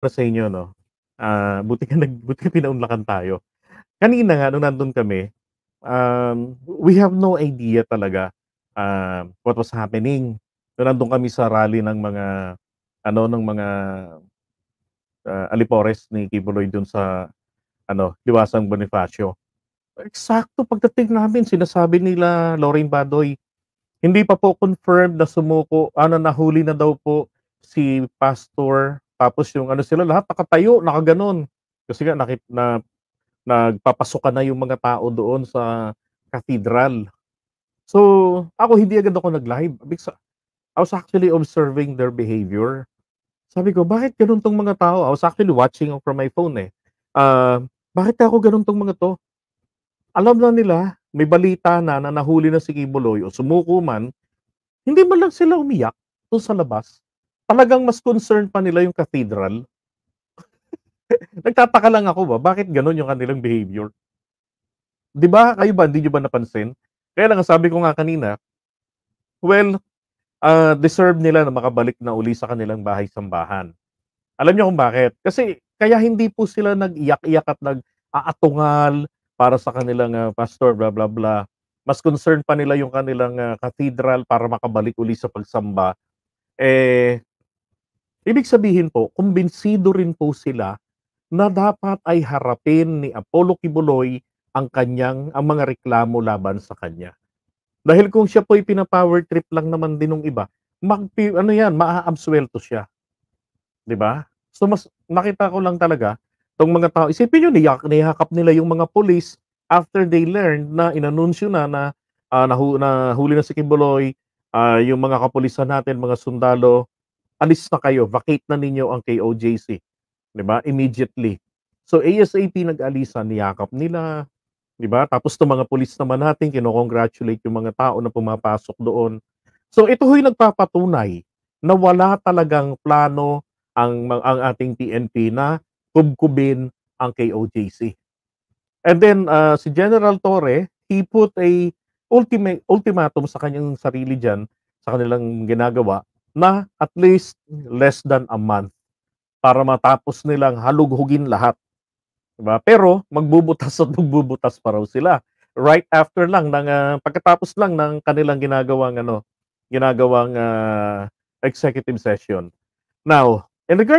para sa inyo, no? Uh, buti ka, nag, buti ka pinaunlakan tayo. Kanina nga, nung nandun kami, um, we have no idea talaga uh, what was happening. Nung nandun kami sa rally ng mga, ano, ng mga uh, alipores ni Kibuloy dun sa, ano, Liwasang Bonifacio. Eksakto pagdating namin, sinasabi nila Lorraine Badoy, hindi pa po confirmed na sumuko, ano, nahuli na daw po si Pastor tapos yung ano sila lahat nakatayo, nakaganon. Kasi nga nakit na nagpapasukan na yung mga tao doon sa cathedral. So, ako hindi agad ako nag-live. I was actually observing their behavior. Sabi ko, bakit ganun tong mga tao? I was actually watching from my phone eh. Uh, bakit ako ganun tong mga to? Alam na nila, may balita na na nahuli na si Kibuloy o sumuko man, hindi ba lang sila umiyak doon sa labas talagang mas concerned pa nila yung cathedral. Nagtataka lang ako ba, bakit ganun yung kanilang behavior? 'Di ba? Kayo ba hindi niyo ba napansin? Kaya lang sabi ko nga kanina, well, uh, deserve nila na makabalik na uli sa kanilang bahay-sambahan. Alam niyo kung bakit? Kasi kaya hindi po sila nag-iyak-iyak at nag-aatungal para sa kanilang uh, pastor, bla bla bla. Mas concerned pa nila yung kanilang uh, cathedral para makabalik uli sa pagsamba. Eh, Ibig sabihin po, kumbinsido rin po sila na dapat ay harapin ni Apollo Kibuloy ang kanyang ang mga reklamo laban sa kanya. Dahil kung siya po ay pinapower trip lang naman din ng iba, mag, ano yan, maaabsuelto siya. 'Di ba? So mas nakita ko lang talaga tong mga tao, isipin niyo niyak, nihakap nila yung mga pulis after they learned na inanunsyo na na uh, nahu, nahuli na si Kibuloy, uh, yung mga kapulisan natin, mga sundalo, alis na kayo, vacate na ninyo ang KOJC. 'Di ba? Immediately. So ASAP nag-alisan, niyakap nila, 'di ba? Tapos 'tong mga pulis naman natin, kino-congratulate yung mga tao na pumapasok doon. So ito ho'y nagpapatunay na wala talagang plano ang ang ating PNP na kubkubin ang KOJC. And then uh, si General Torre, he put a ultimate ultimatum sa kanyang sarili diyan sa kanilang ginagawa na at least less than a month para matapos nilang halughugin lahat. Diba? Pero magbubutas at magbubutas pa raw sila right after lang ng uh, pagkatapos lang ng kanilang ginagawang ano ginagawang uh, executive session. Now, in regard